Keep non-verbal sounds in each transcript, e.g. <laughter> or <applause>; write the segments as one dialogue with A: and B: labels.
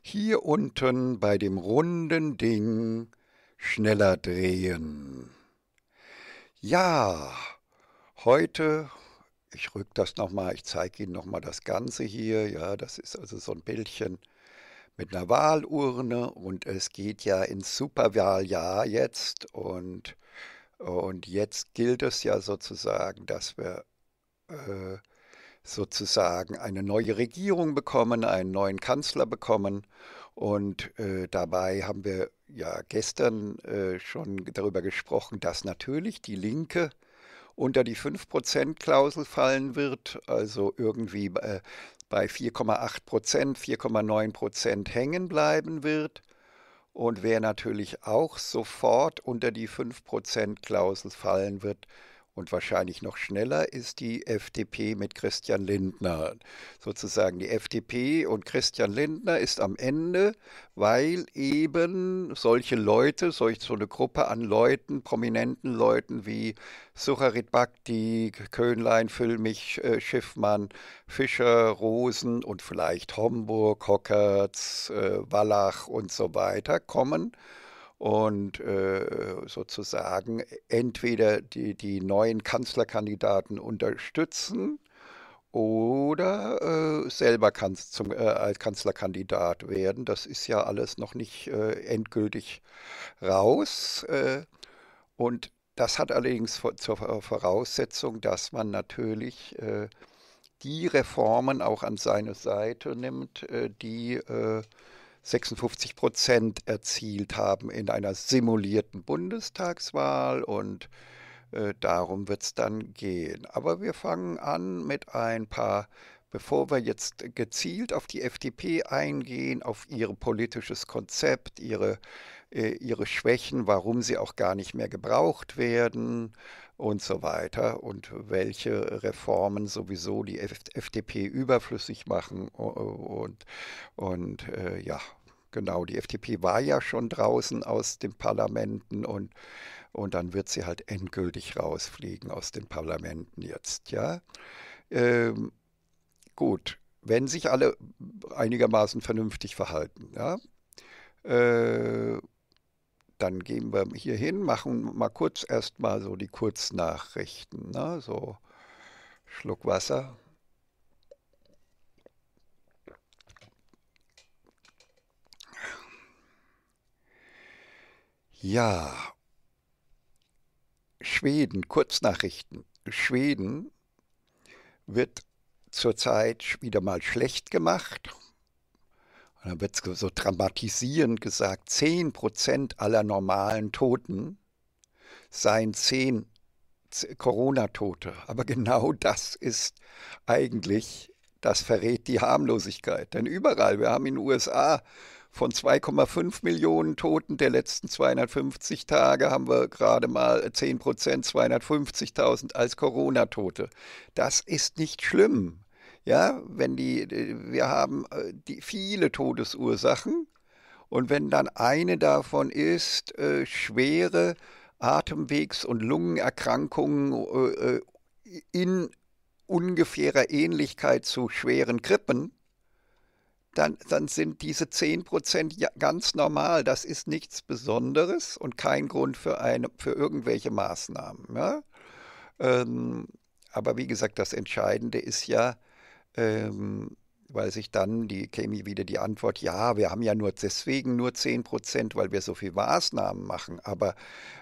A: hier unten bei dem runden Ding schneller drehen. Ja, heute, ich rück das nochmal, ich zeige Ihnen nochmal das Ganze hier. Ja, das ist also so ein Bildchen mit einer Wahlurne und es geht ja ins Superwahljahr jetzt und, und jetzt gilt es ja sozusagen, dass wir äh, sozusagen eine neue Regierung bekommen, einen neuen Kanzler bekommen. Und äh, dabei haben wir ja gestern äh, schon darüber gesprochen, dass natürlich die Linke unter die 5%-Klausel fallen wird, also irgendwie äh, bei 4,8%, 4,9% hängen bleiben wird. Und wer natürlich auch sofort unter die 5%-Klausel fallen wird, und wahrscheinlich noch schneller ist die FDP mit Christian Lindner. Sozusagen die FDP und Christian Lindner ist am Ende, weil eben solche Leute, solch so eine Gruppe an Leuten, prominenten Leuten wie Sucharit Bhakti, Köhnlein, Füllmich, äh, Schiffmann, Fischer, Rosen und vielleicht Homburg, Hockerts, äh, Wallach und so weiter kommen und äh, sozusagen entweder die, die neuen Kanzlerkandidaten unterstützen oder äh, selber zum, äh, als Kanzlerkandidat werden. Das ist ja alles noch nicht endgültig raus. und das hat allerdings zur Voraussetzung, dass man natürlich die Reformen auch an seine Seite nimmt, die 56 Prozent erzielt haben in einer simulierten Bundestagswahl und äh, darum wird es dann gehen. Aber wir fangen an mit ein paar, bevor wir jetzt gezielt auf die FDP eingehen, auf ihr politisches Konzept, ihre, äh, ihre Schwächen, warum sie auch gar nicht mehr gebraucht werden, und so weiter und welche Reformen sowieso die FDP überflüssig machen und, und äh, ja, genau, die FDP war ja schon draußen aus den Parlamenten und, und dann wird sie halt endgültig rausfliegen aus den Parlamenten jetzt, ja. Ähm, gut, wenn sich alle einigermaßen vernünftig verhalten, ja. Äh, dann gehen wir hier hin, machen mal kurz erstmal so die Kurznachrichten, ne? so Schluck Wasser. Ja, Schweden, Kurznachrichten. Schweden wird zurzeit wieder mal schlecht gemacht. Und dann wird so dramatisierend gesagt, 10% aller normalen Toten seien 10 Corona-Tote. Aber genau das ist eigentlich, das verrät die Harmlosigkeit. Denn überall, wir haben in den USA von 2,5 Millionen Toten der letzten 250 Tage haben wir gerade mal 10 250.000 als Corona-Tote. Das ist nicht schlimm. Ja, wenn die, äh, wir haben äh, die, viele Todesursachen und wenn dann eine davon ist, äh, schwere Atemwegs- und Lungenerkrankungen äh, äh in ungefährer Ähnlichkeit zu schweren Grippen, dann, dann sind diese 10% ganz normal. Das ist nichts Besonderes und kein Grund für, eine, für irgendwelche Maßnahmen. Ja? Ähm, aber wie gesagt, das Entscheidende ist ja, ähm, weil sich dann die käme wieder die Antwort, ja, wir haben ja nur deswegen nur 10 Prozent, weil wir so viele Maßnahmen machen. Aber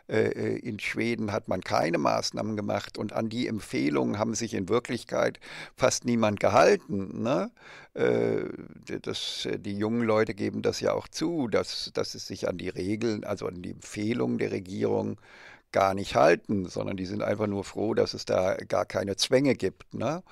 A: äh, äh, in Schweden hat man keine Maßnahmen gemacht und an die Empfehlungen haben sich in Wirklichkeit fast niemand gehalten. Ne? Äh, das, die jungen Leute geben das ja auch zu, dass, dass es sich an die Regeln, also an die Empfehlungen der Regierung gar nicht halten, sondern die sind einfach nur froh, dass es da gar keine Zwänge gibt. Ne?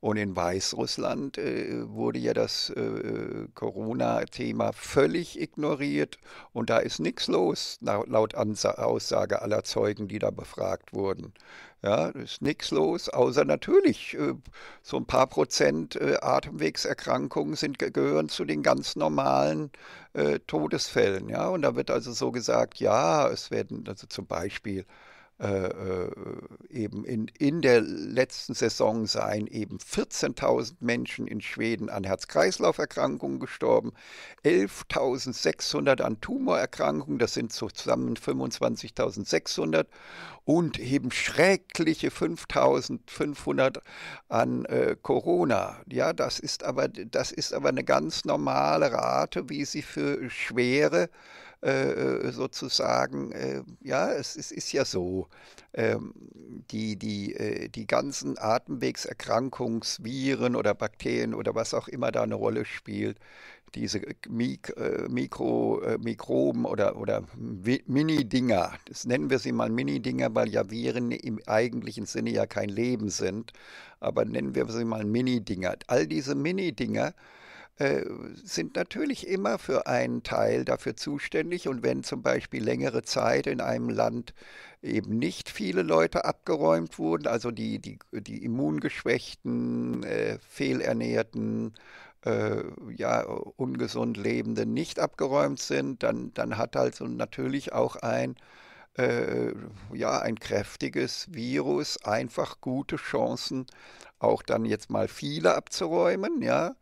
A: Und in Weißrussland äh, wurde ja das äh, Corona-Thema völlig ignoriert und da ist nichts los, laut Ansa Aussage aller Zeugen, die da befragt wurden. Ja, ist nichts los, außer natürlich äh, so ein paar Prozent äh, Atemwegserkrankungen sind, gehören zu den ganz normalen äh, Todesfällen. Ja? Und da wird also so gesagt, ja, es werden also zum Beispiel äh, äh, eben in, in der letzten Saison seien eben 14.000 Menschen in Schweden an Herz-Kreislauf-Erkrankungen gestorben, 11.600 an Tumorerkrankungen, das sind zusammen 25.600 und eben schreckliche 5.500 an äh, Corona. Ja, das ist aber das ist aber eine ganz normale Rate, wie sie für schwere äh, äh, äh, sozusagen, äh, ja, es, es, ist ja so, ähm, die, die, äh, die ganzen Atemwegserkrankungsviren oder Bakterien oder was auch immer da eine Rolle spielt, diese äh, Mik äh, Mikro, Mikroben oder, oder Mini-Dinger, das nennen wir sie mal Mini-Dinger, weil ja Viren im eigentlichen Sinne ja kein Leben sind, aber nennen wir sie mal Mini-Dinger. All diese Mini-Dinger, äh, sind natürlich immer für einen Teil dafür zuständig. Und wenn zum Beispiel längere Zeit in einem Land eben nicht viele Leute abgeräumt wurden, also die, die, die immungeschwächten, äh, fehlernährten, äh, ja, ungesund Lebenden nicht abgeräumt sind, dann, dann hat halt natürlich auch ein äh, ja, ein kräftiges Virus einfach gute Chancen, auch dann jetzt mal viele abzuräumen, ja.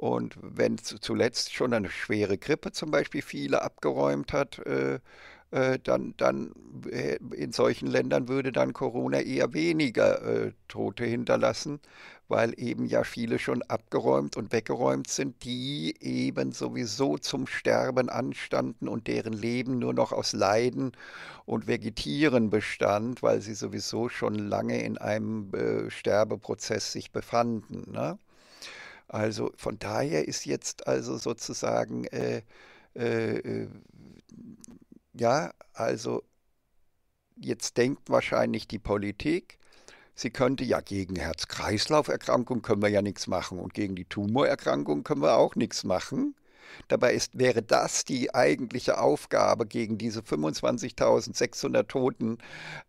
A: Und wenn zuletzt schon eine schwere Grippe zum Beispiel viele abgeräumt hat, äh, äh dann, dann äh, in solchen Ländern würde dann Corona eher weniger äh, Tote hinterlassen, weil eben ja viele schon abgeräumt und weggeräumt sind, die eben sowieso zum Sterben anstanden und deren Leben nur noch aus Leiden und Vegetieren bestand, weil sie sowieso schon lange in einem äh, Sterbeprozess sich befanden. Ne? Also von daher ist jetzt also sozusagen, äh, äh, äh, ja, also jetzt denkt wahrscheinlich die Politik, sie könnte ja gegen Herz-Kreislauf-Erkrankung können wir ja nichts machen und gegen die Tumorerkrankung können wir auch nichts machen. Dabei ist, wäre das die eigentliche Aufgabe, gegen diese 25.600 Toten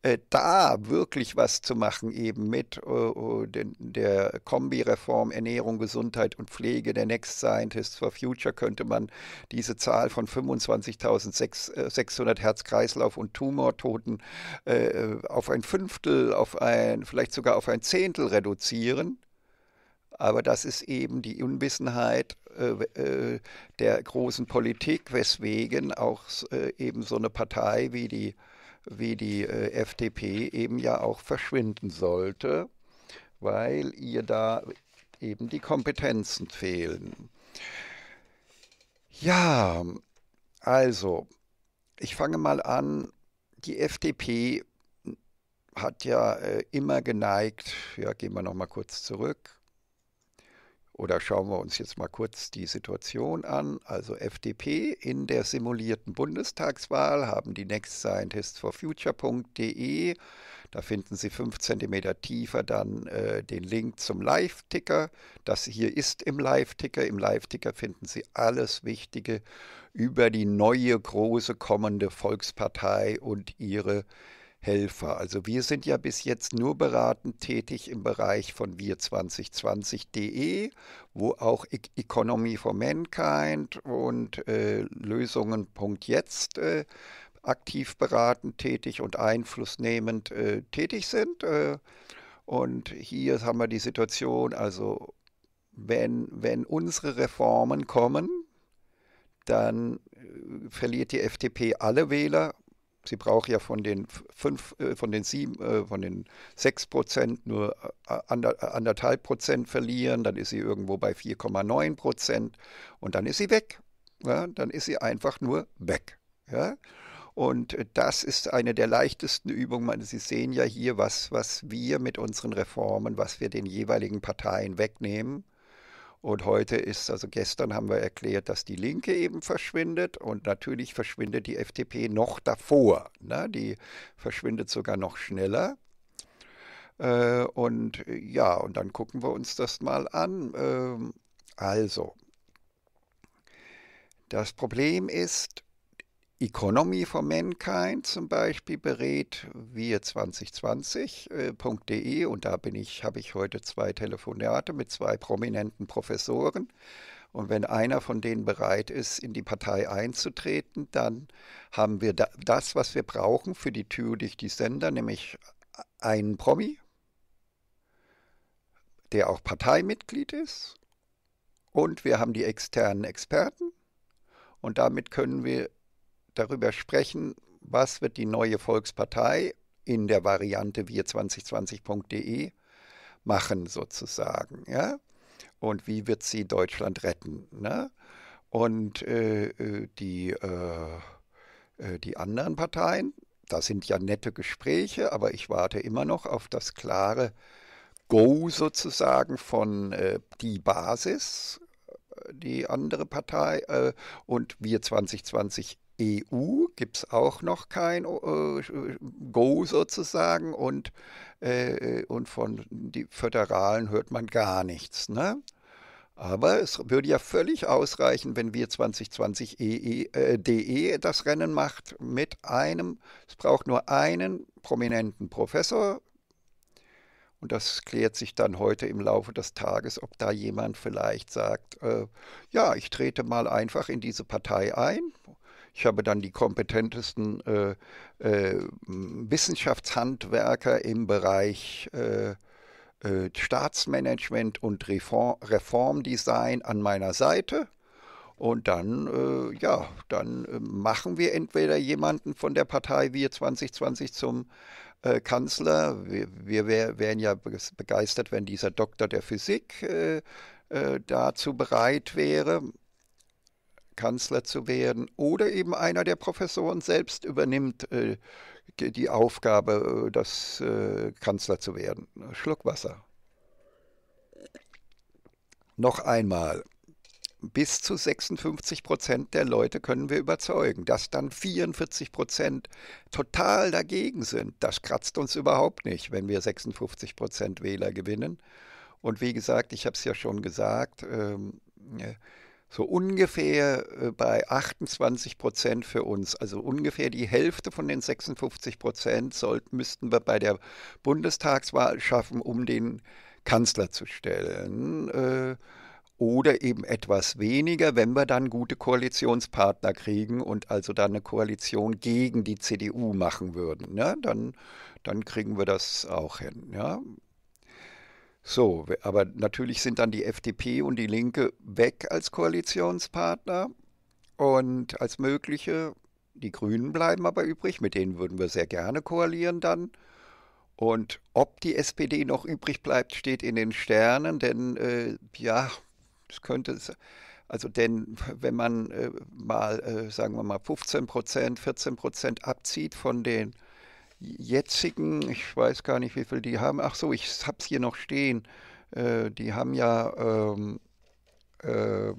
A: äh, da wirklich was zu machen, eben mit äh, äh, den, der Kombireform Ernährung, Gesundheit und Pflege der Next Scientists for Future könnte man diese Zahl von 25.600 Herz-Kreislauf- und Tumortoten äh, auf ein Fünftel, auf ein, vielleicht sogar auf ein Zehntel reduzieren aber das ist eben die Unwissenheit äh, äh der großen Politik, weswegen auch äh, eben so eine Partei wie die, wie die äh, FDP eben ja auch verschwinden sollte, weil ihr da eben die Kompetenzen fehlen. Ja, also, ich fange mal an. Die FDP hat ja äh, immer geneigt, ja, gehen wir nochmal kurz zurück, oder schauen wir uns jetzt mal kurz die Situation an. Also FDP in der simulierten Bundestagswahl haben die Next Scientists for Future.de. Da finden Sie fünf Zentimeter tiefer dann äh, den Link zum Live-Ticker. Das hier ist im Live-Ticker. Im Live-Ticker finden Sie alles Wichtige über die neue große kommende Volkspartei und ihre Helfer. Also wir sind ja bis jetzt nur beratend tätig im Bereich von wir2020.de, wo auch Economy for Mankind und äh, Lösungen.jetzt äh, aktiv beratend tätig und einflussnehmend äh, tätig sind. Äh. und hier haben wir die Situation, also wenn, wenn unsere Reformen kommen, dann äh, verliert die FDP alle Wähler sie braucht ja von den fünf, äh, von den sieben, äh, von den sechs Prozent nur äh, anderthalb Prozent verlieren, dann ist sie irgendwo bei 4,9 Prozent und dann ist sie weg. Ja, dann ist sie einfach nur weg. Ja? Und das ist eine der leichtesten Übungen. Sie sehen ja hier, was, was wir mit unseren Reformen, was wir den jeweiligen Parteien wegnehmen. Und heute ist, also gestern haben wir erklärt, dass die Linke eben verschwindet und natürlich verschwindet die FDP noch davor. Ne? Die verschwindet sogar noch schneller. Äh, und ja, und dann gucken wir uns das mal an. Ähm, also, das Problem ist, Economy for Mankind zum Beispiel berät, wir2020.de äh, und da bin ich, habe ich heute zwei Telefonate mit zwei prominenten Professoren. Und wenn einer von denen bereit ist, in die Partei einzutreten, dann haben wir das, was wir brauchen für die Tür durch die Sender, nämlich einen Promi, der auch Parteimitglied ist. Und wir haben die externen Experten. Und damit können wir darüber sprechen, was wird die neue Volkspartei in der Variante wir2020.de machen sozusagen, ja? Und wie wird sie Deutschland retten, ne? Und äh, äh die, äh, äh, die anderen Parteien, da sind ja nette Gespräche, aber ich warte immer noch auf das klare Go sozusagen von äh, die Basis, äh, die andere Partei und wir 2020 EU gibt es auch noch kein äh, äh, Go sozusagen und, äh, und von den Föderalen hört man gar nichts. Ne? Aber es würde ja völlig ausreichen, wenn wir 2020.de e, äh, e das Rennen macht mit einem, es braucht nur einen prominenten Professor. Und das klärt sich dann heute im Laufe des Tages, ob da jemand vielleicht sagt, äh, ja, ich trete mal einfach in diese Partei ein ich habe dann die kompetentesten äh, äh, Wissenschaftshandwerker im Bereich äh, äh Staatsmanagement und Reform, Reformdesign an meiner Seite. Und dann, äh, ja, dann äh, machen wir entweder jemanden von der Partei Wir 2020 zum Kanzler. Wir, wir wären ja begeistert, wenn dieser Doktor der Physik dazu bereit wäre. Kanzler zu werden oder eben einer der Professoren selbst übernimmt äh, die Aufgabe, äh, das äh, Kanzler zu werden. Schluck Wasser. Noch einmal, bis zu 56 Prozent der Leute können wir überzeugen. Dass dann 44 Prozent total dagegen sind, das kratzt uns überhaupt nicht, wenn wir 56 Prozent Wähler gewinnen. Und wie gesagt, ich habe es ja schon gesagt, ähm, äh, so ungefähr äh, bei 28 Prozent für uns. Also ungefähr die Hälfte von den 56 Prozent sollten, müssten wir bei der Bundestagswahl schaffen, um den Kanzler zu stellen. Äh, oder eben etwas weniger, wenn wir dann gute Koalitionspartner kriegen und also dann eine Koalition gegen die CDU machen würden. Ja, ne? dann, dann kriegen wir das auch hin. Ja. So, aber natürlich sind dann die FDP und die Linke weg als Koalitionspartner und als mögliche. Die Grünen bleiben aber übrig, mit denen würden wir sehr gerne koalieren dann. Und ob die SPD noch übrig bleibt, steht in den Sternen, denn äh, ja, es könnte also denn wenn man äh, mal, äh, sagen wir mal, 15 Prozent, 14 Prozent abzieht von den jetzigen, ich weiß gar nicht, wie viel die haben. Ach so, ich hab's hier noch stehen. Äh, die haben ja ähm, äh,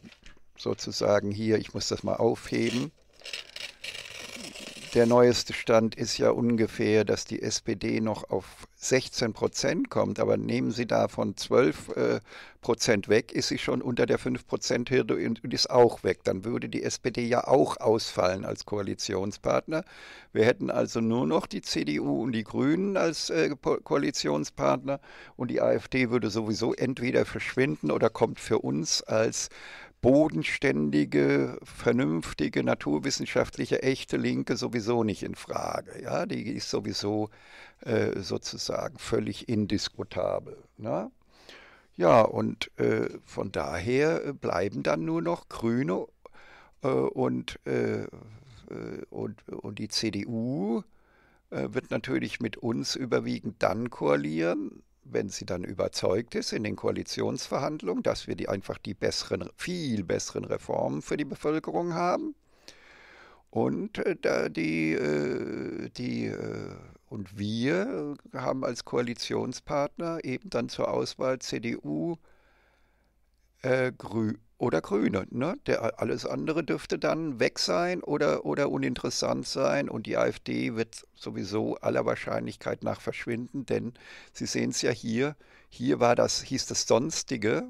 A: sozusagen hier, ich muss das mal aufheben. Der neueste Stand ist ja ungefähr, dass die SPD noch auf 16 Prozent kommt, aber nehmen Sie davon 12 äh, Prozent weg, ist sie schon unter der 5-Prozent-Hürde und, und ist auch weg. Dann würde die SPD ja auch ausfallen als Koalitionspartner. Wir hätten also nur noch die CDU und die Grünen als äh, Koalitionspartner und die AfD würde sowieso entweder verschwinden oder kommt für uns als bodenständige, vernünftige, naturwissenschaftliche, echte Linke sowieso nicht in Frage. Ja, die ist sowieso äh, sozusagen völlig indiskutabel. Ne? Ja, und äh, von daher äh, bleiben dann nur noch Grüne äh, und, äh, äh, und, und die CDU wird natürlich mit uns überwiegend dann koalieren, wenn sie dann überzeugt ist in den Koalitionsverhandlungen, dass wir die einfach die besseren, viel besseren Reformen für die Bevölkerung haben. Und äh, die, äh, die äh, und wir haben als Koalitionspartner eben dann zur Auswahl CDU, äh, Grü oder Grüne. Ne? Der, alles andere dürfte dann weg sein oder, oder uninteressant sein und die AfD wird sowieso aller Wahrscheinlichkeit nach verschwinden, denn Sie sehen es ja hier, hier war das, hieß das Sonstige,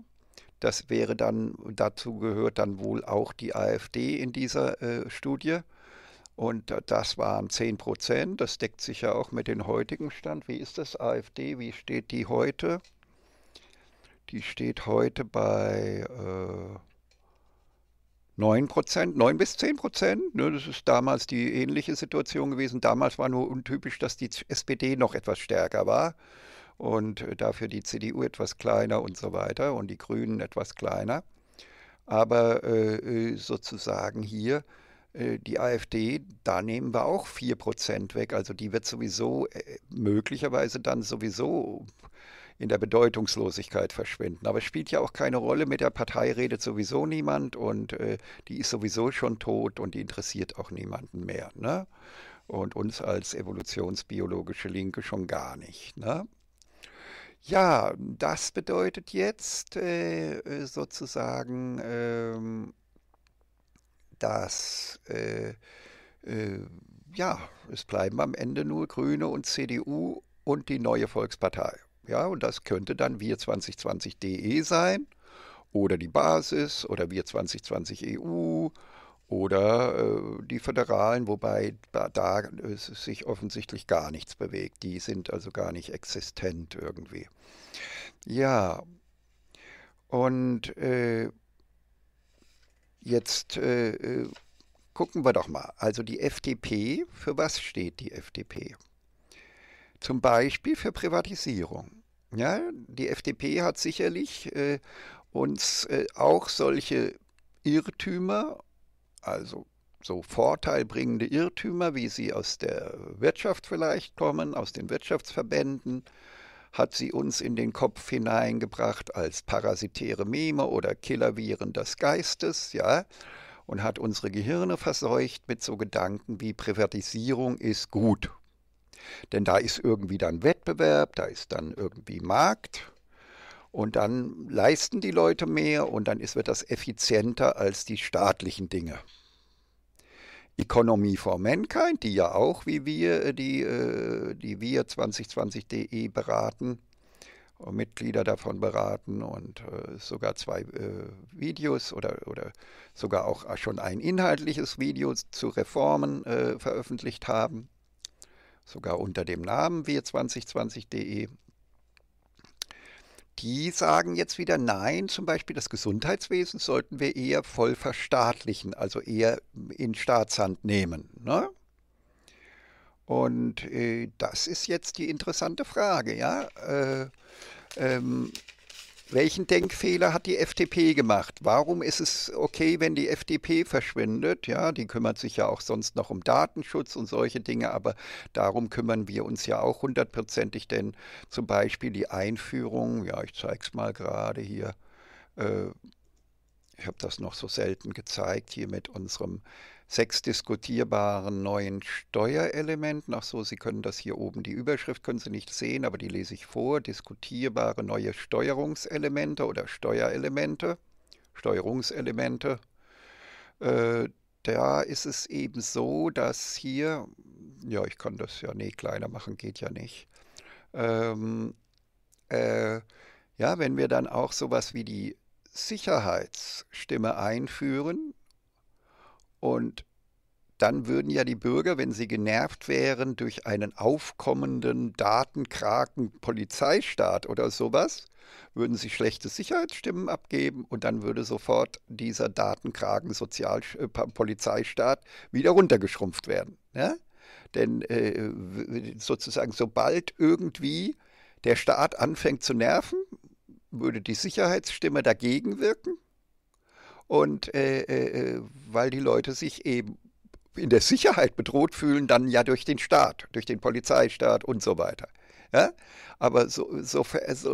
A: das wäre dann, dazu gehört dann wohl auch die AfD in dieser äh, Studie. Und das waren 10 Prozent. Das deckt sich ja auch mit dem heutigen Stand. Wie ist das AfD? Wie steht die heute? Die steht heute bei äh, 9 Prozent, 9 bis 10 Prozent. Ne, das ist damals die ähnliche Situation gewesen. Damals war nur untypisch, dass die SPD noch etwas stärker war und äh, dafür die CDU etwas kleiner und so weiter und die Grünen etwas kleiner. Aber äh, äh sozusagen hier äh, die AfD, da nehmen wir auch 4 Prozent weg. Also die wird sowieso möglicherweise dann sowieso in der Bedeutungslosigkeit verschwinden. Aber es spielt ja auch keine Rolle. Mit der Partei redet sowieso niemand und äh, die ist sowieso schon tot und die interessiert auch niemanden mehr. Ne? Und uns als evolutionsbiologische Linke schon gar nicht. Ne? Ja, das bedeutet jetzt äh, äh sozusagen, ähm, dass äh, äh, ja, es bleiben am Ende nur Grüne und CDU und die neue Volkspartei. Ja, und das könnte dann wir2020.de sein oder die Basis oder wir 2020eu oder äh, die Föderalen, wobei da, da sich offensichtlich gar nichts bewegt. Die sind also gar nicht existent irgendwie. Ja, und äh, jetzt äh, äh gucken wir doch mal. Also die FDP, für was steht die FDP? zum Beispiel für Privatisierung. Ja, die FDP hat sicherlich äh, uns äh, auch solche Irrtümer, also so vorteilbringende Irrtümer, wie sie aus der Wirtschaft vielleicht kommen, aus den Wirtschaftsverbänden, hat sie uns in den Kopf hineingebracht als parasitäre Meme oder Killerviren des Geistes, ja, und hat unsere Gehirne verseucht mit so Gedanken wie Privatisierung ist gut denn da ist irgendwie dann Wettbewerb, da ist dann irgendwie Markt und dann leisten die Leute mehr und dann ist, wird das effizienter als die staatlichen Dinge. Economy for Mankind, die ja auch, wie wir, äh, die, äh, die wir 2020.de beraten, äh, Mitglieder davon beraten und sogar zwei Videos oder, oder sogar auch schon ein inhaltliches Video zu Reformen veröffentlicht haben sogar unter dem Namen wir2020.de. Die sagen jetzt wieder, nein, zum Beispiel das Gesundheitswesen sollten wir eher voll verstaatlichen, also eher in Staatshand nehmen. Ne? Und äh, das ist jetzt die interessante Frage, ja. Äh, ähm, welchen Denkfehler hat die FDP gemacht? Warum ist es okay, wenn die FDP verschwindet? Ja, die kümmert sich ja auch sonst noch um Datenschutz und solche Dinge, aber darum kümmern wir uns ja auch hundertprozentig, denn zum Beispiel die Einführung, ja, ich zeige es mal gerade hier, äh, ich habe das noch so selten gezeigt hier mit unserem sechs diskutierbaren neuen Steuerelementen. Ach so, Sie können das hier oben, die Überschrift können Sie nicht sehen, aber die lese ich vor. Diskutierbare neue Steuerungselemente oder Steuerelemente, Steuerungselemente. Äh, da ist es eben so, dass hier, ja, ich kann das ja, nee, kleiner machen geht ja nicht. Ähm, äh, ja, wenn wir dann auch sowas wie die Sicherheitsstimme einführen, und dann würden ja die Bürger, wenn sie genervt wären durch einen aufkommenden Datenkraken Polizeistaat oder sowas, würden sie schlechte Sicherheitsstimmen abgeben und dann würde sofort dieser Datenkraken Sozial äh, Polizeistaat wieder runtergeschrumpft werden. Ne? Denn äh, sozusagen, sobald irgendwie der Staat anfängt zu nerven, würde die Sicherheitsstimme dagegen wirken und äh, äh, äh, weil die Leute sich eben in der Sicherheit bedroht fühlen, dann ja durch den Staat, durch den Polizeistaat und so weiter. Ja? Aber so, so,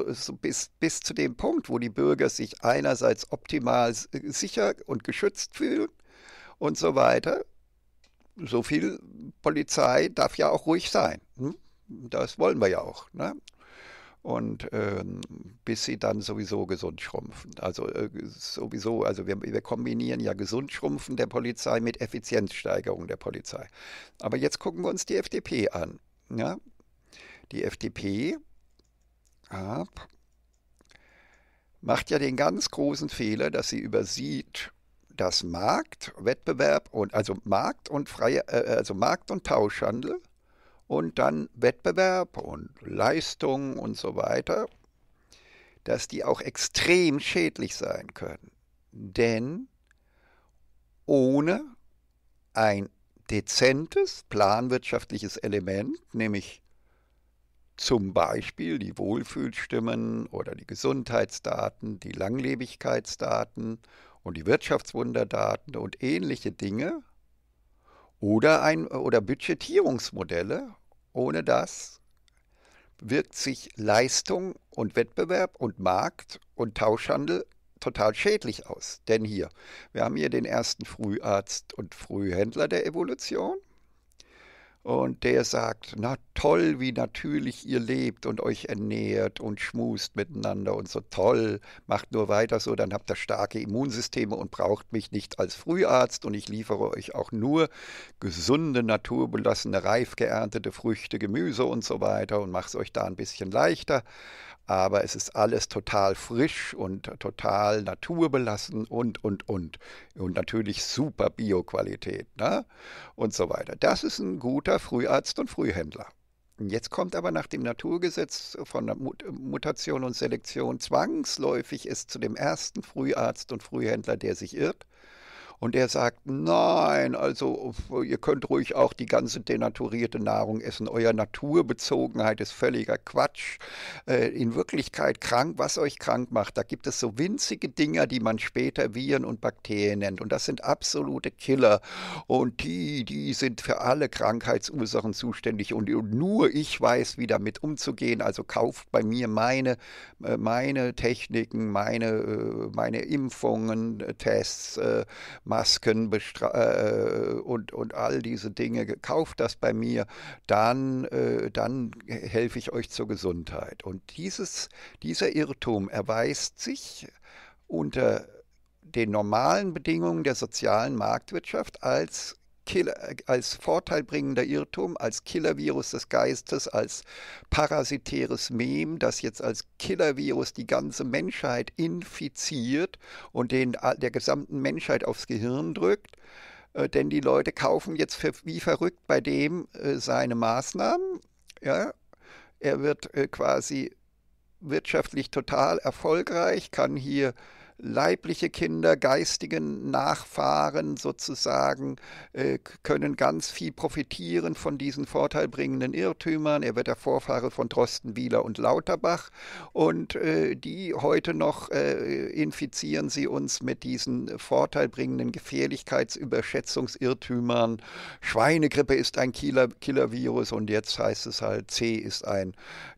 A: so bis, bis zu dem Punkt, wo die Bürger sich einerseits optimal äh, sicher und geschützt fühlen und so weiter, so viel Polizei darf ja auch ruhig sein. Hm? Das wollen wir ja auch. Ne? und ähm, bis sie dann sowieso gesund schrumpfen. Also äh, sowieso, also wir, wir kombinieren ja gesund schrumpfen der Polizei mit Effizienzsteigerung der Polizei. Aber jetzt gucken wir uns die FDP an. Ja? Die FDP ab, macht ja den ganz großen Fehler, dass sie übersieht, dass Markt, Wettbewerb und also Markt und freie, äh, äh also Markt und Tauschhandel und dann Wettbewerb und Leistung und so weiter, dass die auch extrem schädlich sein können. Denn ohne ein dezentes planwirtschaftliches Element, nämlich zum Beispiel die Wohlfühlstimmen oder die Gesundheitsdaten, die Langlebigkeitsdaten und die Wirtschaftswunderdaten und ähnliche Dinge, oder, ein, oder Budgetierungsmodelle. Ohne das wirkt sich Leistung und Wettbewerb und Markt und Tauschhandel total schädlich aus. Denn hier, wir haben hier den ersten Früharzt und Frühhändler der Evolution. Und der sagt, na toll, wie natürlich ihr lebt und euch ernährt und schmust miteinander und so toll, macht nur weiter so, dann habt ihr starke Immunsysteme und braucht mich nicht als Früharzt und ich liefere euch auch nur gesunde, naturbelassene, reif geerntete Früchte, Gemüse und so weiter und mache es euch da ein bisschen leichter aber es ist alles total frisch und total naturbelassen und, und, und. Und natürlich super Bioqualität ne? und so weiter. Das ist ein guter Früharzt und Frühhändler. Jetzt kommt aber nach dem Naturgesetz von Mutation und Selektion zwangsläufig es zu dem ersten Früharzt und Frühhändler, der sich irrt, und er sagt, nein, also ihr könnt ruhig auch die ganze denaturierte Nahrung essen. Euer Naturbezogenheit ist völliger Quatsch. Äh, in Wirklichkeit krank, was euch krank macht, da gibt es so winzige Dinger, die man später Viren und Bakterien nennt. Und das sind absolute Killer. Und die, die sind für alle Krankheitsursachen zuständig. Und, und nur ich weiß, wie damit umzugehen. Also kauft bei mir meine, äh, meine Techniken, meine, äh, meine Impfungen, äh, Tests, Masken äh, und, und all diese Dinge, kauft das bei mir, dann, äh, dann helfe ich euch zur Gesundheit. Und dieses, dieser Irrtum erweist sich unter den normalen Bedingungen der sozialen Marktwirtschaft als Killer, äh, als vorteilbringender Irrtum, als Killervirus des Geistes, als parasitäres Mem, das jetzt als Killervirus die ganze Menschheit infiziert und den, äh, der gesamten Menschheit aufs Gehirn drückt äh, denn die Leute kaufen jetzt wie verrückt bei dem seine Maßnahmen. Ja, er wird quasi wirtschaftlich total erfolgreich, kann hier leibliche Kinder, geistigen Nachfahren sozusagen, äh, können ganz viel profitieren von diesen vorteilbringenden Irrtümern. Er wird der Vorfahre von Drosten, Wieler und Lauterbach und äh, die heute noch äh, infizieren sie uns mit diesen vorteilbringenden Gefährlichkeitsüberschätzungsirrtümern. Schweinegrippe ist ein Killer, Killervirus und jetzt heißt es halt, C ist ein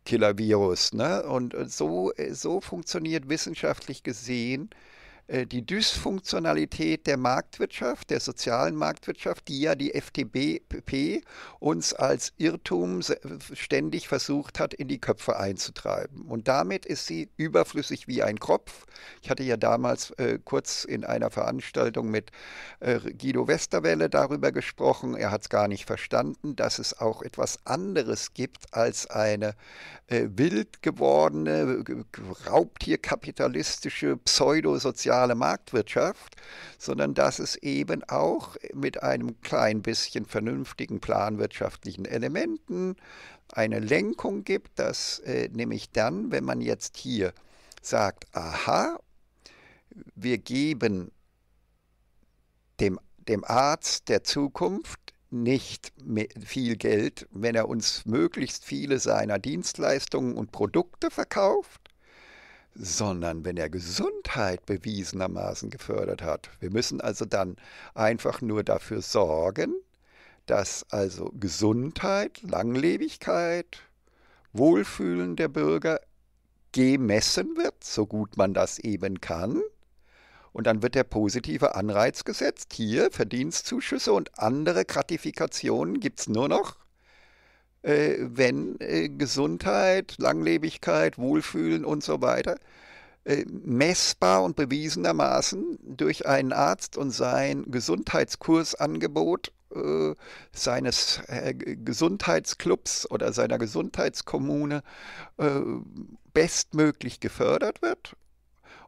A: Killervirus. Ne? Und äh, so, äh, so funktioniert wissenschaftlich gesehen äh, die Dysfunktionalität der Marktwirtschaft, der sozialen Marktwirtschaft, die ja die FDP uns als Irrtum ständig versucht hat, in die Köpfe einzutreiben. Und damit ist sie überflüssig wie ein Kropf. Ich hatte ja damals äh, kurz in einer Veranstaltung mit äh, Guido Westerwelle darüber gesprochen. Er hat es gar nicht verstanden, dass es auch etwas anderes gibt als eine äh, wild gewordene, äh, raubtierkapitalistische, pseudosoziale liberale Marktwirtschaft, sondern dass es eben auch mit einem klein bisschen vernünftigen planwirtschaftlichen Elementen eine Lenkung gibt, dass äh, nämlich dann, wenn man jetzt hier sagt, aha, wir geben dem, dem Arzt der Zukunft nicht viel Geld, wenn er uns möglichst viele seiner Dienstleistungen und Produkte verkauft, sondern wenn er Gesundheit bewiesenermaßen gefördert hat. Wir müssen also dann einfach nur dafür sorgen, dass also Gesundheit, Langlebigkeit, Wohlfühlen der Bürger gemessen wird, so gut man das eben kann. Und dann wird der positive Anreiz gesetzt. Hier Verdienstzuschüsse und andere Gratifikationen gibt es nur noch, äh, wenn äh, Gesundheit, Langlebigkeit, Wohlfühlen und so weiter äh, messbar und bewiesenermaßen durch einen Arzt und sein Gesundheitskursangebot seines Gesundheitsclubs oder seiner Gesundheitskommune bestmöglich gefördert wird.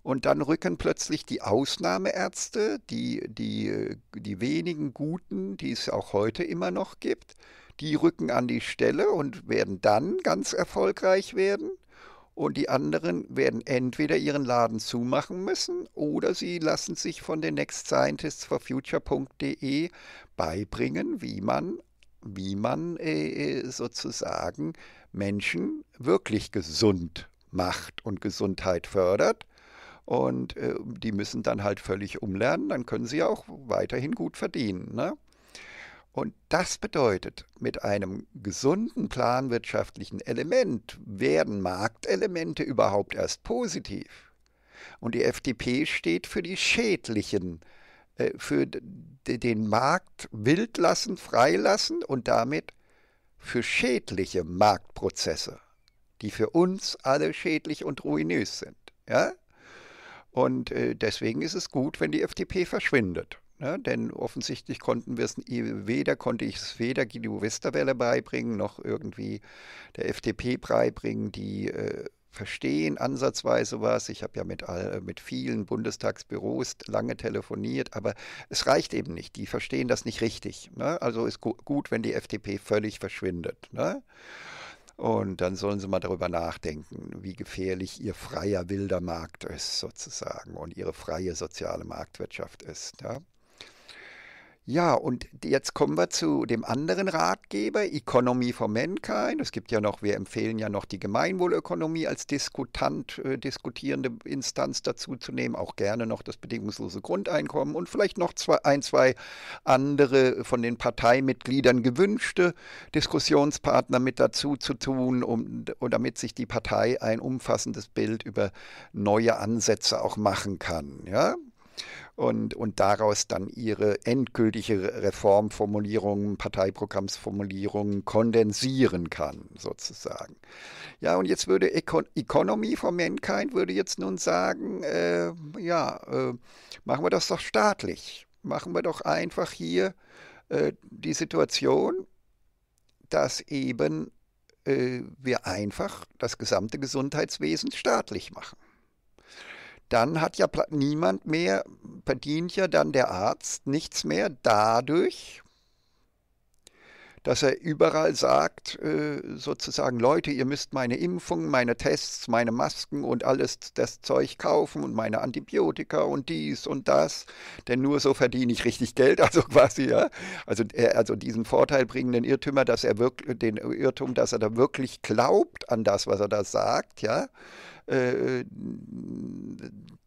A: Und dann rücken plötzlich die Ausnahmeärzte, die, die, die wenigen Guten, die es auch heute immer noch gibt, die rücken an die Stelle und werden dann ganz erfolgreich werden. Und die anderen werden entweder ihren Laden zumachen müssen oder sie lassen sich von den Next Scientists for nextscientistsforfuture.de beibringen, wie man, wie man äh, äh, sozusagen Menschen wirklich gesund macht und Gesundheit fördert. Und äh, die müssen dann halt völlig umlernen, dann können sie auch weiterhin gut verdienen. Ne? Und das bedeutet, mit einem gesunden planwirtschaftlichen Element werden Marktelemente überhaupt erst positiv. Und die FDP steht für die schädlichen, äh, für den Markt wild lassen, freilassen und damit für schädliche Marktprozesse, die für uns alle schädlich und ruinös sind. Ja? Und äh, deswegen ist es gut, wenn die FDP verschwindet. Ne? Denn offensichtlich konnten wir es weder konnte ich es weder Guido Westerwelle beibringen, noch irgendwie der FDP beibringen, die äh, verstehen ansatzweise was. Ich habe ja mit, all, äh, mit vielen Bundestagsbüros lange telefoniert, aber es reicht eben nicht. Die verstehen das nicht richtig. Ne? Also ist gu gut, wenn die FDP völlig verschwindet. Ne? Und dann sollen sie mal darüber nachdenken, wie gefährlich ihr freier wilder Markt ist sozusagen und ihre freie soziale Marktwirtschaft ist. Ja? Ja, und jetzt kommen wir zu dem anderen Ratgeber, Economy for Mankind. Es gibt ja noch, wir empfehlen ja noch die Gemeinwohlökonomie als diskutant, äh, diskutierende Instanz dazu zu nehmen, auch gerne noch das bedingungslose Grundeinkommen und vielleicht noch zwei, ein, zwei andere von den Parteimitgliedern gewünschte Diskussionspartner mit dazu zu tun, um, um damit sich die Partei ein umfassendes Bild über neue Ansätze auch machen kann. Ja, und, und daraus dann ihre endgültige Reformformulierung, Parteiprogrammsformulierung kondensieren kann, sozusagen. Ja, und jetzt würde Econ Economy for Mankind würde jetzt nun sagen, äh, ja, äh, machen wir das doch staatlich. Machen wir doch einfach hier äh, die Situation, dass eben äh, wir einfach das gesamte Gesundheitswesen staatlich machen dann hat ja niemand mehr, verdient ja dann der Arzt nichts mehr dadurch, dass er überall sagt, äh, sozusagen, Leute, ihr müsst meine Impfungen, meine Tests, meine Masken und alles das Zeug kaufen und meine Antibiotika und dies und das, denn nur so verdiene ich richtig Geld, <laughs> also quasi, ja. Also, äh, also diesen Vorteil bringenden Irrtümer, dass er wirklich, den Irrtum, dass er da wirklich glaubt an das, was er da sagt, ja äh,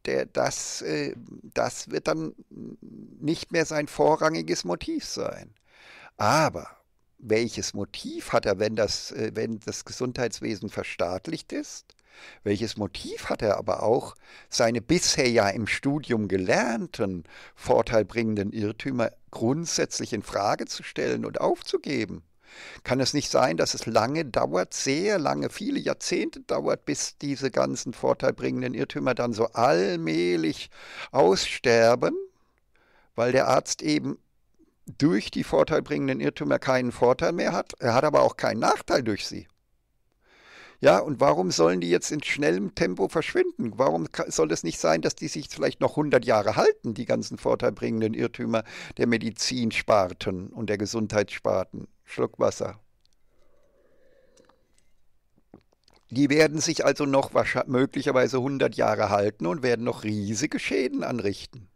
A: der, das, äh, das wird dann nicht mehr sein vorrangiges Motiv sein. Aber welches Motiv hat er, wenn das, äh, wenn das Gesundheitswesen verstaatlicht ist? Welches Motiv hat er aber auch, seine bisher ja im Studium gelernten, vorteilbringenden Irrtümer grundsätzlich in Frage zu stellen und aufzugeben? Kann es nicht sein, dass es lange dauert, sehr lange, viele Jahrzehnte dauert, bis diese ganzen vorteilbringenden Irrtümer dann so allmählich aussterben, weil der Arzt eben durch die vorteilbringenden Irrtümer keinen Vorteil mehr hat, er hat aber auch keinen Nachteil durch sie. Ja, und warum sollen die jetzt in schnellem Tempo verschwinden? Warum soll es nicht sein, dass die sich vielleicht noch 100 Jahre halten, die ganzen vorteilbringenden Irrtümer der Medizinsparten und der Gesundheitssparten? Schluck Wasser. Die werden sich also noch möglicherweise 100 Jahre halten und werden noch riesige Schäden anrichten.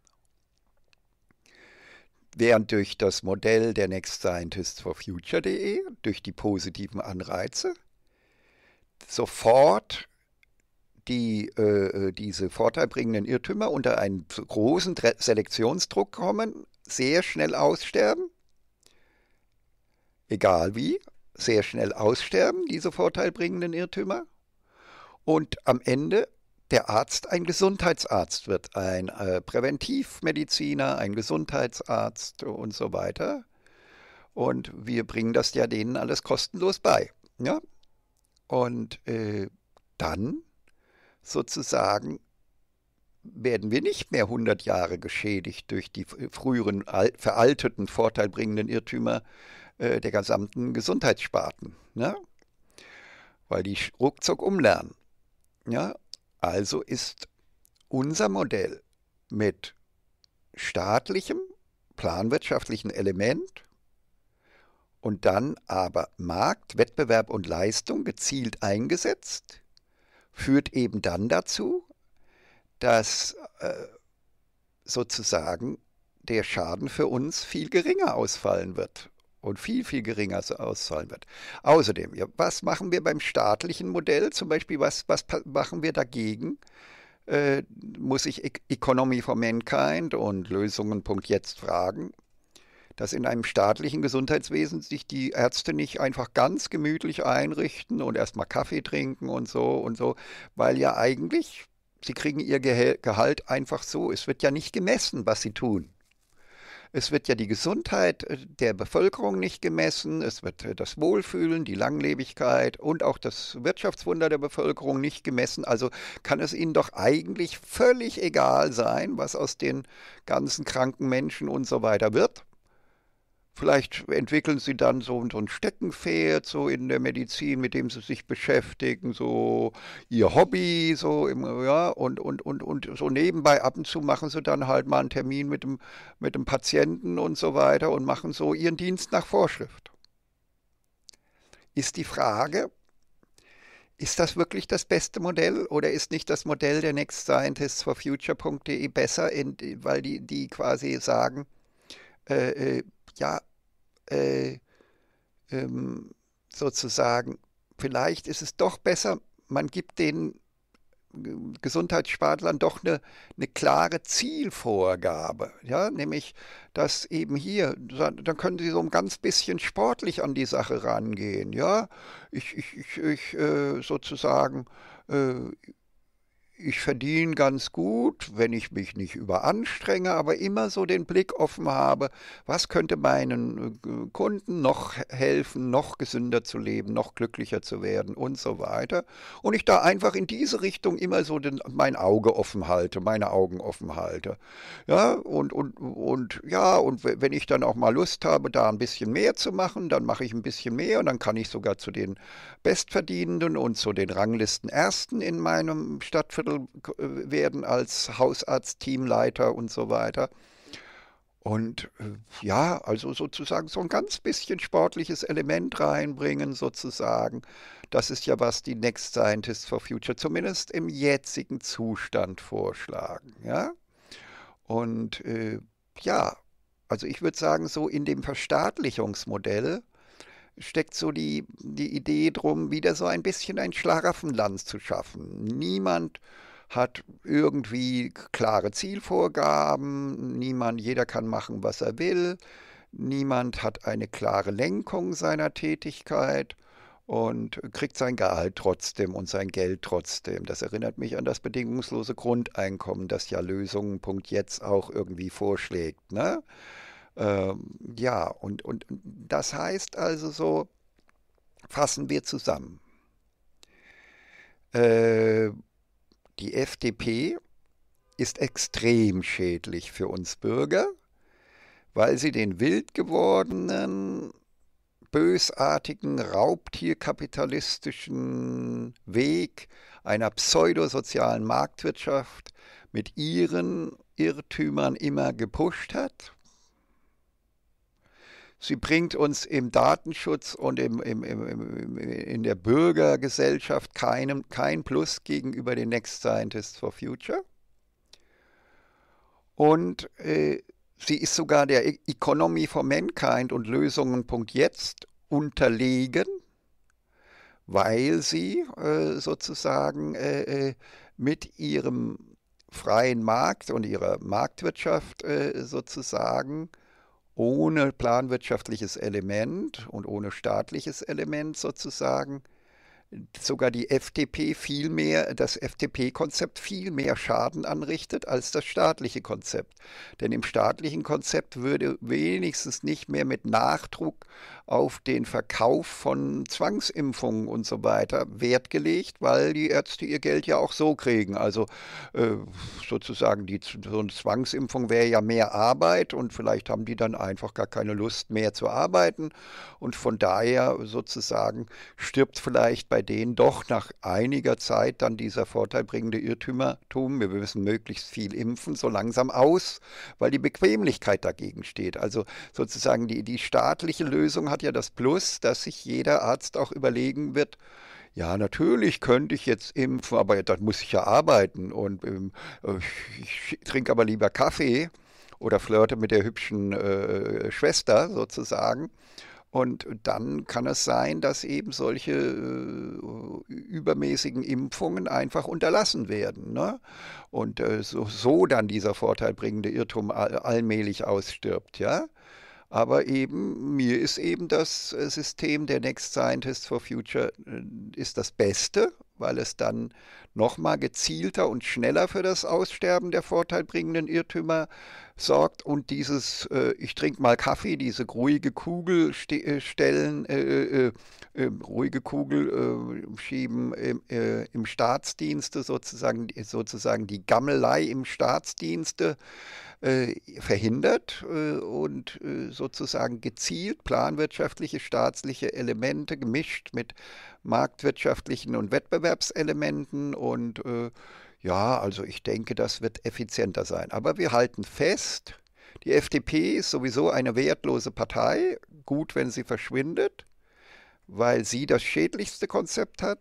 A: Während durch das Modell der Next Scientist for Future.de, durch die positiven Anreize, sofort die, äh, äh, diese vorteilbringenden Irrtümer unter einen großen Selektionsdruck kommen, sehr schnell aussterben, egal wie, sehr schnell aussterben, diese vorteilbringenden Irrtümer. Und am Ende der Arzt ein Gesundheitsarzt wird, ein äh, Präventivmediziner, ein Gesundheitsarzt und so weiter. Und wir bringen das ja denen alles kostenlos bei. Ja, und äh, dann sozusagen werden wir nicht mehr 100 Jahre geschädigt durch die früheren veralteten, vorteilbringenden Irrtümer äh, der gesamten Gesundheitssparten. Ne? Weil die ruckzuck umlernen. Ja? Also ist unser Modell mit staatlichem, planwirtschaftlichen Element und dann aber Markt, Wettbewerb und Leistung gezielt eingesetzt, führt eben dann dazu, dass äh, sozusagen der Schaden für uns viel geringer ausfallen wird und viel, viel geringer ausfallen wird. Außerdem, was machen wir beim staatlichen Modell zum Beispiel, was, was machen wir dagegen? Äh, muss ich e-, Economy for Mankind und Lösungen. Jetzt fragen, dass in einem staatlichen Gesundheitswesen sich die Ärzte nicht einfach ganz gemütlich einrichten und erstmal Kaffee trinken und so und so, weil ja eigentlich sie kriegen ihr Gehalt einfach so. Es wird ja nicht gemessen, was sie tun. Es wird ja die Gesundheit äh, der Bevölkerung nicht gemessen, es wird äh, das Wohlfühlen, die Langlebigkeit und auch das Wirtschaftswunder der Bevölkerung nicht gemessen. Also kann es ihnen doch eigentlich völlig egal sein, was aus den ganzen kranken Menschen und so weiter wird. Vielleicht entwickeln sie dann so, ein Steckenpferd so in der Medizin, mit dem sie sich beschäftigen, so ihr Hobby so im, ja und und und und so nebenbei ab und zu machen sie dann halt mal einen Termin mit dem mit dem Patienten und so weiter und machen so ihren Dienst nach Vorschrift. Ist die Frage, ist das wirklich das beste Modell oder ist nicht das Modell der Next Scientists for Future.de besser, in, weil die, die quasi sagen, äh, äh ja, äh, ähm, sozusagen, vielleicht ist es doch besser, man gibt den äh, Gesundheitsspartlern doch eine, eine klare Zielvorgabe, ja, nämlich, dass eben hier, dann können sie so ein ganz bisschen sportlich an die Sache rangehen, ja, ich, ich, ich, ich äh, sozusagen, äh, ich verdiene ganz gut, wenn ich mich nicht überanstrenge, aber immer so den Blick offen habe, was könnte meinen äh, Kunden noch helfen, noch gesünder zu leben, noch glücklicher zu werden und so weiter. Und ich da einfach in diese Richtung immer so den, mein Auge offen halte, meine Augen offen halte. Ja, und, und, und ja, und wenn ich dann auch mal Lust habe, da ein bisschen mehr zu machen, dann mache ich ein bisschen mehr und dann kann ich sogar zu den Bestverdienenden und zu den Ranglisten Ersten in meinem Stadtviertel Titel äh, werden als Hausarzt, Teamleiter und so weiter. Und äh, ja, also sozusagen so ein ganz bisschen sportliches Element reinbringen, sozusagen. Das ist ja, was die Next Scientists for Future zumindest im jetzigen Zustand vorschlagen. Ja? Und äh, ja, also ich würde sagen, so in dem Verstaatlichungsmodell steckt so die, die Idee drum, wieder so ein bisschen ein Schlaraffenland zu schaffen. Niemand hat irgendwie klare Zielvorgaben, niemand, jeder kann machen, was er will, niemand hat eine klare Lenkung seiner Tätigkeit und kriegt sein Gehalt trotzdem und sein Geld trotzdem. Das erinnert mich an das bedingungslose Grundeinkommen, das ja Lösungen.jetzt auch irgendwie vorschlägt. Ne? Ähm, ja, und, und das heißt also so, fassen wir zusammen. Äh, die FDP ist extrem schädlich für uns Bürger, weil sie den wild gewordenen, bösartigen, raubtierkapitalistischen Weg einer pseudosozialen Marktwirtschaft mit ihren Irrtümern immer gepusht hat Sie bringt uns im Datenschutz und im, im, im, in der Bürgergesellschaft keinem, kein Plus gegenüber den Next Scientists for Future. Und äh, sie ist sogar der e-, Economy for Mankind und Lösungen.jetzt unterlegen, weil sie äh, sozusagen äh, äh mit ihrem freien Markt und ihrer Marktwirtschaft äh, sozusagen ohne planwirtschaftliches Element und ohne staatliches Element sozusagen sogar die FDP viel mehr, das FDP-Konzept viel mehr Schaden anrichtet als das staatliche Konzept. Denn im staatlichen Konzept würde wenigstens nicht mehr mit Nachdruck auf den Verkauf von Zwangsimpfungen und so weiter Wert gelegt, weil die Ärzte ihr Geld ja auch so kriegen. Also äh, sozusagen die, so eine Zwangsimpfung wäre ja mehr Arbeit und vielleicht haben die dann einfach gar keine Lust mehr zu arbeiten und von daher sozusagen stirbt vielleicht bei denen doch nach einiger Zeit dann dieser vorteilbringende Irrtümertum, wir müssen möglichst viel impfen, so langsam aus, weil die Bequemlichkeit dagegen steht. Also sozusagen die, die staatliche Lösung hat hat ja das Plus, dass sich jeder Arzt auch überlegen wird, ja, natürlich könnte ich jetzt impfen, aber dann muss ich ja arbeiten und ähm, ich, äh, ich trinke aber lieber Kaffee oder flirte mit der hübschen äh, Schwester sozusagen. Und dann kann es sein, dass eben solche äh, übermäßigen Impfungen einfach unterlassen werden. Ne? Und äh, so, so, dann dieser vorteilbringende Irrtum allmählich ausstirbt, ja. Aber eben, mir ist eben das äh, System der Next Scientists for Future äh, ist das Beste, weil es dann nochmal gezielter und schneller für das Aussterben der vorteilbringenden Irrtümer sorgt und dieses äh, ich trinke mal Kaffee, diese ruhige Kugel ste äh, stellen, äh, äh, äh ähm, ruhige Kugel äh, schieben im Staatsdienste sozusagen, sozusagen die Gammelei im Staatsdienste verhindert und sozusagen gezielt planwirtschaftliche, staatliche Elemente gemischt mit marktwirtschaftlichen und Wettbewerbselementen und ja, also ich denke, das wird effizienter sein. Aber wir halten fest, die FDP ist sowieso eine wertlose Partei, gut, wenn sie verschwindet, weil sie das schädlichste Konzept hat.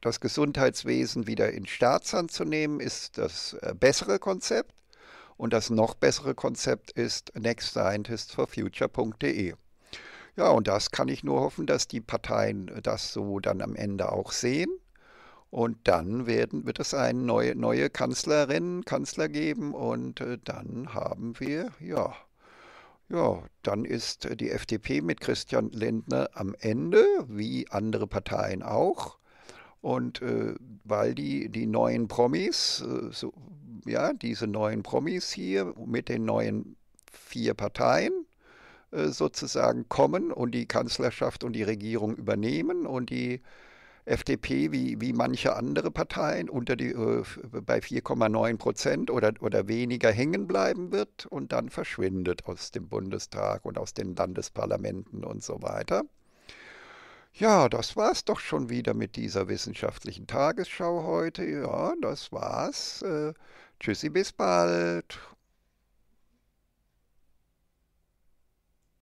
A: Das Gesundheitswesen wieder in Staatshand zu nehmen, ist das äh, bessere Konzept. Und das noch bessere Konzept ist nextscientistforfuture.de. Ja, und das kann ich nur hoffen, dass die Parteien äh, das so dann am Ende auch sehen und dann werden, wird es eine neue, neue Kanzlerin, Kanzler geben und äh, dann haben wir, ja, ja, dann ist äh, die FDP mit Christian Lindner am Ende, wie andere Parteien auch. Und äh, weil die, die neuen Promis, äh, so, ja, diese neuen Promis hier mit den neuen vier Parteien äh, sozusagen kommen und die Kanzlerschaft und die Regierung übernehmen und die FDP wie, wie manche andere Parteien unter die, äh, bei 4,9 Prozent oder, oder weniger hängen bleiben wird und dann verschwindet aus dem Bundestag und aus den Landesparlamenten und so weiter. Ja, das war's doch schon wieder mit dieser wissenschaftlichen Tagesschau heute. Ja, das war's. Äh, tschüssi, bis bald.